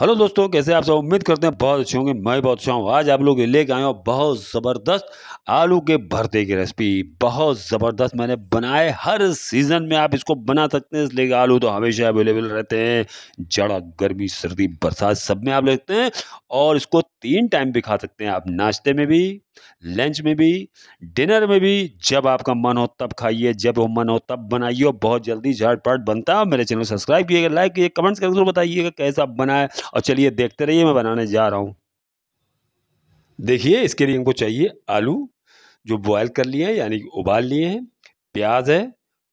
hello दोस्तों कैसे आप सब उम्मीद करते हैं बहुत अच्छे होंगे मैं बहुत अच्छा हूँ आज आप लोग लेके आए हो बहुत ज़बरदस्त आलू के भरते की रेसिपी बहुत ज़बरदस्त मैंने बनाए हर सीज़न में आप इसको बना सकते हैं इसलिए आलू तो हमेशा अवेलेबल रहते हैं जड़ा गर्मी सर्दी बरसात सब में आप लेते हैं और इसको तीन टाइम भी खा सकते हैं आप नाश्ते में भी लंच में भी डिनर में भी जब आपका मन हो तब खाइए जब हो मन हो तब बनाइए बहुत जल्दी झटपट बनता है मेरे चैनल सब्सक्राइब कीजिएगा लाइक कीजिए कमेंट्स करके जरूर बताइएगा कैसा बनाए और चलिए देखते रहिए मैं बनाने जा रहा हूँ देखिए इसके लिए हमको चाहिए आलू जो बॉयल कर लिए हैं यानी उबाल लिए हैं प्याज है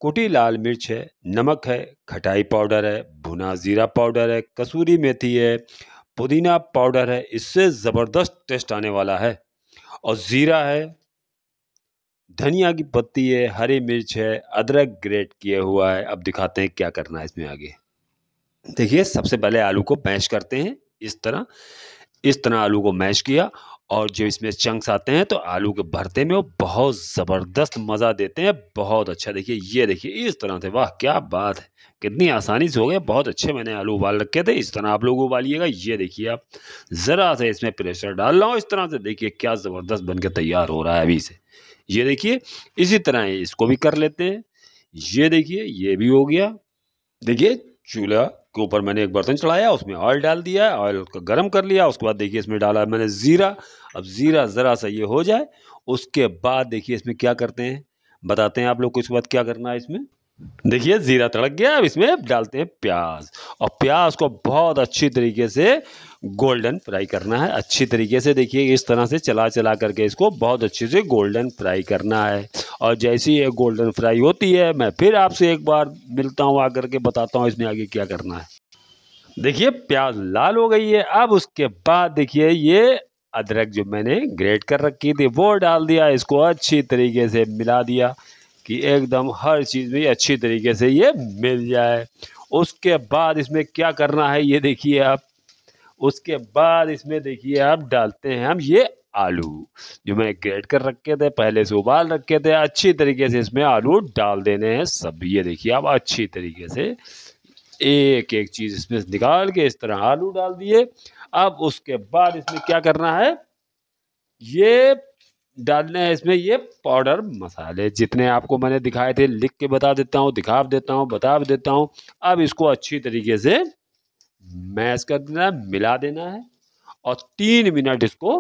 कुटी लाल मिर्च है नमक है खटाई पाउडर है भुना ज़ीरा पाउडर है कसूरी मेथी है पुदीना पाउडर है इससे ज़बरदस्त टेस्ट आने वाला है और ज़ीरा है धनिया की पत्ती है हरी मिर्च है अदरक ग्रेट किया हुआ है अब दिखाते हैं क्या करना है इसमें आगे देखिए सबसे पहले आलू को मैश करते हैं इस तरह इस तरह आलू को मैश किया और जो इसमें चंक्स आते हैं तो आलू के भरते में वो बहुत ज़बरदस्त मज़ा देते हैं बहुत अच्छा देखिए ये देखिए इस तरह से वाह क्या बात है कितनी आसानी से हो गया बहुत अच्छे मैंने आलू उबाल रखे थे इस तरह आप लोग उबालिएगा ये देखिए आप ज़रा से इसमें प्रेशर डाल रहा हूँ इस तरह से देखिए क्या ज़बरदस्त बन के तैयार हो रहा है अभी से ये देखिए इसी तरह इसको भी कर लेते हैं ये देखिए ये भी हो गया देखिए चूल्हा उसके ऊपर मैंने एक बर्तन तो चढ़ाया उसमें ऑयल डाल दिया ऑयल को गर्म कर लिया उसके बाद देखिए इसमें डाला मैंने ज़ीरा अब ज़ीरा ज़रा सा ये हो जाए उसके बाद देखिए इसमें क्या करते हैं बताते हैं आप लोग को इसके बाद क्या करना है इसमें देखिए ज़ीरा तड़क गया अब इसमें डालते हैं प्याज और प्याज को बहुत अच्छी तरीके से गोल्डन फ्राई करना है अच्छी तरीके से देखिए इस तरह से चला चला करके इसको बहुत अच्छे से गोल्डन फ्राई करना है और जैसे ही ये गोल्डन फ्राई होती है मैं फिर आपसे एक बार मिलता हूँ आकर के बताता हूँ इसमें आगे क्या करना है देखिए प्याज लाल हो गई है अब उसके बाद देखिए ये अदरक जो मैंने ग्रेट कर रखी थी वो डाल दिया इसको अच्छी तरीके से मिला दिया कि एकदम हर चीज़ में अच्छी तरीके से ये मिल जाए उसके बाद इसमें क्या करना है ये देखिए आप उसके बाद इसमें देखिए आप डालते हैं हम ये आलू जो मैंने ग्रेट कर रखे थे पहले से उबाल रखे थे अच्छी तरीके से इसमें आलू डाल देने हैं सब ये देखिए आप अच्छी तरीके से एक एक चीज़ इसमें निकाल के इस तरह आलू डाल दिए अब उसके बाद इसमें क्या करना है ये डालने हैं इसमें ये पाउडर मसाले जितने आपको मैंने दिखाए थे लिख के बता देता हूँ दिखा देता हूँ बता देता हूँ अब इसको अच्छी तरीके से मैश कर देना मिला देना है और तीन मिनट इसको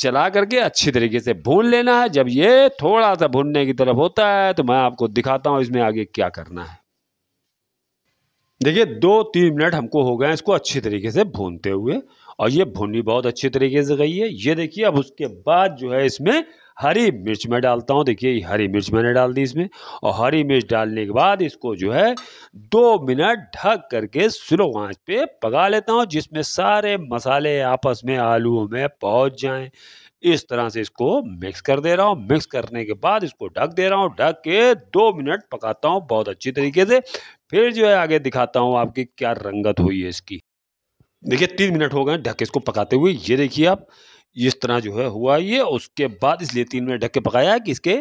चला करके अच्छी तरीके से भून लेना है जब ये थोड़ा सा भूनने की तरफ होता है तो मैं आपको दिखाता हूँ इसमें आगे क्या करना है देखिए दो तीन मिनट हमको हो गए इसको अच्छी तरीके से भूनते हुए और ये भुनी बहुत अच्छी तरीके से गई है ये देखिए अब उसके बाद जो है इसमें हरी मिर्च में डालता हूँ देखिए हरी मिर्च मैंने डाल दी इसमें और हरी मिर्च डालने के बाद इसको जो है दो मिनट ढक करके स्लो आंच पे पका लेता हूँ जिसमें सारे मसाले आपस में आलूओं में पहुँच जाएँ इस तरह से इसको मिक्स कर दे रहा हूँ मिक्स करने के बाद इसको ढक दे रहा हूँ ढक के दो मिनट पकाता हूँ बहुत अच्छी तरीके से फिर जो है आगे दिखाता हूँ आपकी क्या रंगत हुई है इसकी देखिए तीन मिनट हो गए ढक के इसको पकाते हुए ये देखिए आप इस तरह जो है हुआ ये उसके बाद इसलिए तीन मिनट ढक के पकाया कि इसके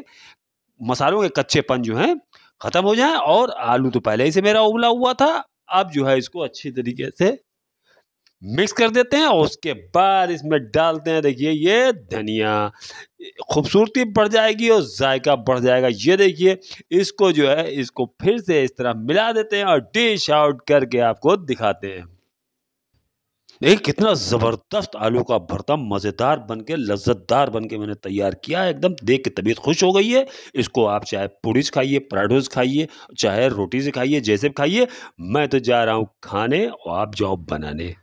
मसालों के कच्चेपन जो हैं ख़त्म हो जाए और आलू तो पहले ही से मेरा उबला हुआ था अब जो है इसको अच्छी तरीके से मिक्स कर देते हैं और उसके बाद इसमें डालते हैं देखिए ये धनिया खूबसूरती बढ़ जाएगी और जायका बढ़ जाएगा ये देखिए इसको जो है इसको फिर से इस तरह मिला देते हैं और डिश आउट करके आपको दिखाते हैं देखिए कितना ज़बरदस्त आलू का भरता मज़ेदार बन के लज्जतदार बन के मैंने तैयार किया है एकदम देख के तबीयत खुश हो गई है इसको आप चाहे पूड़ी से खाइए पराठों से खाइए चाहे रोटी से खाइए जैसे भी खाइए मैं तो जा रहा हूँ खाने और आप जाओ बनाने